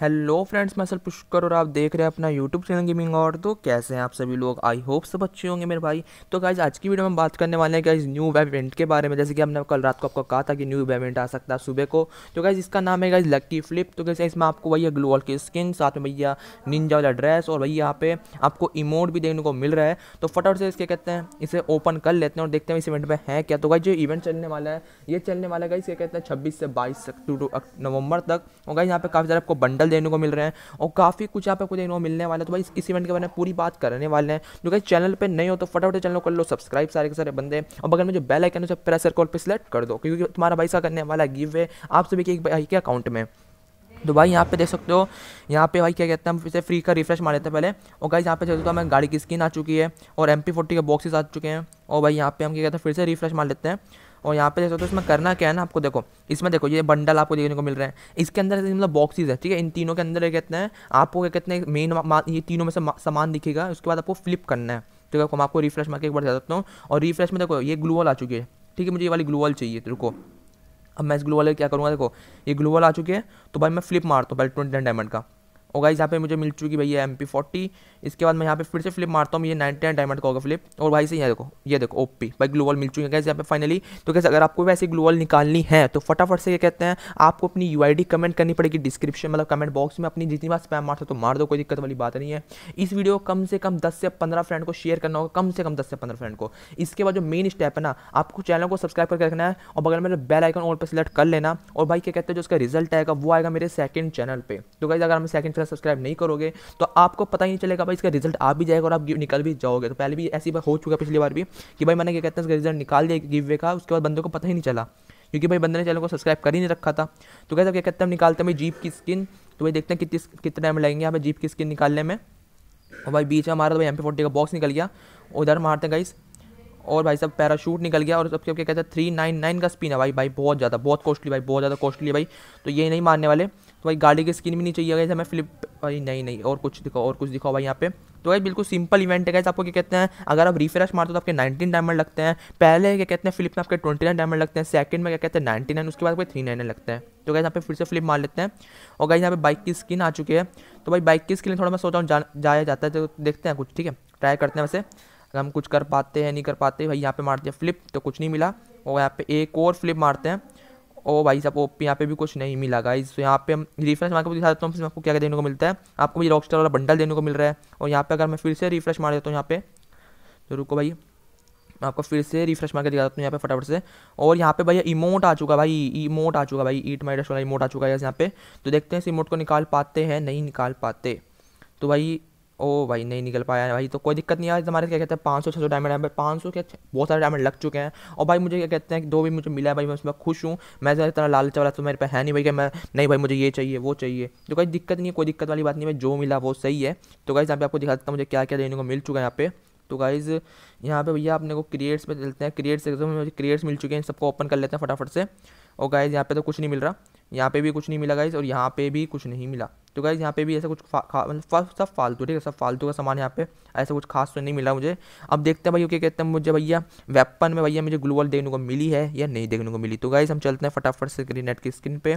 hello friends मैं sir Pushkar और आप देख रहे हैं अपना यूट्यूब चैनल गेमिंग और तो कैसे हैं आप सभी लोग आई होप सब अच्छे होंगे मेरे भाई तो गाइज आज की वीडियो में बात करने वाले हैं गाइज न्यू वेब इवेंट के बारे में जैसे कि हमने कल रात को आपको कहा था कि न्यू वेब इवेंट आ सकता है सुबह को तो गाइज इसका नाम है गाइज लक्की फ्लिप तो कैसे इसमें आपको भैया ग्लोअल की स्किन साथ में भैया निंजा वाला ड्रेस और भैया यहाँ पे आपको इमोट भी देखने को मिल रहा है तो फटाफट से इसके कहते हैं इसे ओपन कर लेते हैं और देखते हैं इस इवेंट में है क्या तो गाइज जो इवेंट चलने वाला है ये चलने वाला गाइज ये कहते हैं छब्बीस से बाईस नवंबर तक और गाइज यहाँ पे काफ़ी सारे आपको बंडल मेडल देने को मिल रहे हैं और काफ़ी कुछ यहाँ पे कुछ देखने को मिलने वाला है तो भाई इस इवेंट के बारे में पूरी बात करने वाले हैं जो कि चैनल पर नहीं हो तो फटाफट चैनल कर लो सब्सक्राइब सारे के सारे बंदे और बगल में जो बेल आइकन है उसे प्रेसर कॉल पर सिलेक्ट कर दो क्योंकि तुम्हारा भाई सा करने वाला गिव है आप सभी के एक भाई के अकाउंट में तो भाई यहाँ पे देख सकते हो यहाँ पे भाई क्या कहते हैं हम इसे फ्री का रिफ्रेश मार लेते हैं पहले और गाइस यहाँ पे चलते सकते हो हमें गाड़ी की स्किन आ चुकी है और एम पी फोर्टी के बॉक्सेस आ चुके हैं और भाई यहाँ पे हम क्या कहते हैं फिर से रिफ्रेश मार लेते हैं और यहाँ पे देख सकते हो तो इसमें करना क्या है ना आपको देखो इसमें देखो ये बंडल आपको देखने को मिल रहे हैं इसके अंदर मतलब बॉक्सेज है ठीक है इन तीनों के अंदर क्या कहते हैं आपको क्या कहते हैं मेन ये तीनों में से सामान दिखेगा उसके बाद आपको फ्लिप करना है ठीक है मैं आपको रिफ्रेश मार के एक बार बता देता हूँ और रिफ्रेश में देखो ये ग्लूवल आ चुकी है ठीक है मुझे ये वाली ग्लूवल चाहिए रुको अब मैं इस ग्लूवल क्या करूँगा देखो ये ग्लूवल आ चुकी है तो भाई मैं फ्लिप मारता हूँ पहले ट्वेंटी डायमंड का और गाइज यहाँ पे मुझे मिल चुकी भैया एम पी फोर्टी इसके बाद मैं यहाँ पे फिर से फ्लिप मारता हूँ ये नाइनटी नाइन डायमंड का होगा फ्लिप और भाई से यहाँ देखो ये देखो ओपी भाई ग्लोबल मिल चुकी है गाइज यहाँ पे फाइनली तो कैसे अगर आपको वैसे ग्लोबल निकालनी है तो फटाफट से ये कहते हैं आपको अपनी यू आई डी कमेंट करनी पड़ेगी डिस्क्रिप्शन मतलब कमेंट बॉक्स में अपनी जितनी बार स्पैम मारते हो तो मार दो कोई दिक्कत वाली बात नहीं है इस वीडियो को कम से कम दस से पंद्रह फ्रेंड को शेयर करना होगा कम से कम दस से पंद्रह फ्रेंड को इसके बाद जो मेन स्टेप है ना आपको चैनल को सब्सक्राइब करके रखना है और बगल में बेल आइकन और पर सिलेक्ट कर लेना और भाई क्या कहते हैं जो उसका रिजल्ट आएगा वो आएगा मेरे सेकंड चैनल पर तो गाइज अगर हमें सेकंड इसका सब्सक्राइब नहीं करोगे तो आपको पता ही नहीं चलेगा भाई इसका रिजल्ट आ भी जाएगा और आप निकल भी जाओगे तो पहले भी ऐसी बार हो चुका पिछली बार भी कि भाई मैंने क्या कहते हैं इसका रिजल्ट निकाल दिया गिव वे का उसके बाद बंदे को पता ही नहीं चला क्योंकि भाई बंदे ने चैनल को सब्सक्राइब कर ही नहीं रखा था तो कहते क्या कहते हैं निकालते हैं भाई जीप की स्किन तो भाई देखते हैं कितनी कितने टाइम लगेंगे यहाँ पर जीप की स्किन निकालने में और भाई बीच में हमारा तो भाई एम पी फोर्टी का बॉक्स निकल गया उधर मारते हैं गाइस और भाई साहब पैराशूट निकल गया और सबके क्या कहते हैं थ्री नाइन नाइन का स्पिन है भाई भाई बहुत ज़्यादा बहुत कॉस्टली भाई बहुत ज़्यादा कॉस्टली है भाई तो ये नहीं मारने वाले तो भाई गाड़ी की स्किन भी नहीं चाहिए गई हमें फ्लिप भाई नहीं नहीं और कुछ दिखाओ और कुछ दिखाओ भाई यहाँ पे तो भाई बिल्कुल सिंपल इवेंट है कैसे आपको क्या कहते हैं अगर आप रिफ्रेश मारते हो तो आपके 19 डायमंड लगते हैं पहले क्या कहते हैं फ्लिप में आपके 29 डायमंड लगते हैं सेकंड में क्या कहते हैं 99 उसके बाद थ्री नाइन लगते हैं तो कैसे यहाँ पे फिर से फ्लिप मार लेते हैं और कहीं यहाँ पे बाइक की स्किन आ चुकी है तो भाई बाइक की स्किन थोड़ा मैं सोचा हूँ जाया जाता है तो देखते हैं कुछ ठीक है ट्राई करते हैं वैसे हम कुछ कर पाते हैं नहीं कर पाते भाई यहाँ पे मारते हैं फ्लिप तो कुछ नहीं मिला और यहाँ पे एक और फ्लिप मारते हैं ओ भाई साहब ओपी यहाँ पे भी कुछ नहीं मिला गाइज तो यहाँ पे हम रिफ्रेश मार के दिखा देता हूँ फिर आपको क्या क्या देने को मिलता है आपको भी रॉक वाला बंडल देने को मिल रहा है और यहाँ पे अगर मैं फिर से रिफ्रेश मार देता हूँ यहाँ पे तो रुको भाई मैं आपको फिर से रिफ्रेश मार के दिखा देता हूँ यहाँ पे फटाफट से और यहाँ पे भाई इमोट आ चुका भाई इमोट आ चुका भाई ईट माई वाला इमोट आ चुका है यहाँ पे तो देखते हैं इस इमोट को निकाल पाते हैं नहीं निकाल पाते तो भाई ओ भाई नहीं निकल पाया भाई तो कोई दिक्कत नहीं आज हमारे क्या कहते हैं पाँच सौ छः सौ डायमंड है पाँच सौ क्या बहुत सारे डायमंड लग चुके हैं और भाई मुझे क्या कहते हैं दो भी मुझे मिला है भाई मैं उसमें खुश हूँ मैं ज़्यादा इतना लालच वाला तो मेरे पे है नहीं भाई क्या मैं नहीं भाई मुझे ये चाहिए वो चाहिए तो कोई दिक्कत नहीं है कोई दिक्कत वाली बात नहीं भाई जो मिला वो सही है तो गाइज यहाँ पे आपको दिखा देता हूँ मुझे क्या क्या देने को मिल चुका है यहाँ पे तो गाइज यहाँ पे भैया अपने को क्रिएट्स पे चलते हैं क्रिएट्स एकदम मुझे क्रिएट्स मिल चुके हैं सबको ओपन कर लेते हैं फटाफट से और गाइज यहाँ पे तो कुछ नहीं मिल रहा यहाँ पे भी कुछ नहीं मिला गाइज और यहाँ पे भी कुछ नहीं मिला तो गाइज यहाँ पे भी ऐसा कुछ मतलब सब फालतू ठीक है सब फालतू का सामान यहाँ पे ऐसा कुछ खास तो नहीं मिला मुझे अब देखते हैं भैया क्या कहते हैं मुझे भैया वेपन में भैया मुझे ग्लोबल देखने को मिली है या नहीं देखने को मिली तो गाइज हम चलते हैं फटाफट से ग्रीन नेट की स्क्रीन पे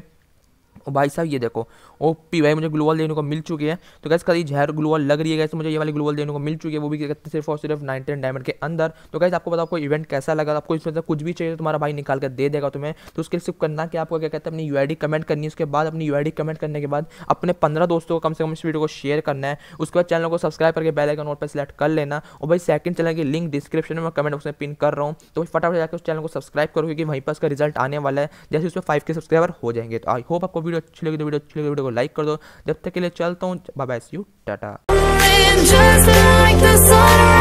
और भाई साहब ये देखो पी भाई मुझे ग्लूवॉल देने को मिल चुकी है तो कैसे कभी जहर ग्लूवॉल लग रही है कैसे तो मुझे ये वाली ग्लूवॉल देने को मिल चुकी है वो भी क्या कहते सिर्फ और सिर्फ नाइनटीन डायमंड के अंदर तो कैसे आपको पता आपको इवेंट कैसा लगा आपको इसमें से कुछ भी चाहिए तो तुम्हारा भाई निकाल कर दे देगा तुम्हें तो उसके सिर्फ करना कि आपको क्या कहते हैं अपनी यू कमेंट करनी है उसके बाद अपनी यू कमेंट करने के बाद अपने पंद्रह दोस्तों को कम से कम इस वीडियो को शेयर करना है उसके बाद चैनल को सब्सक्राइब करके बेल आइकन नोट पर सिलेक्ट कर लेना और भाई सेकंड चैनल की लिंक डिस्क्रिप्शन में कमेंट बॉक्स में पिन कर रहा हूँ तो फटाफट जाकर उस चैनल को सब्सक्राइब करो क्योंकि वहीं पर उसका रिजल्ट आने वाला है जैसे उसमें फाइव के सब्सक्राइबर हो जाएंगे तो आई होप आपको वीडियो अच्छी लगी तो वीडियो अच्छी लगी वीडियो को लाइक कर दो जब तक के लिए चलता हूँ बाबा सी यू टाटा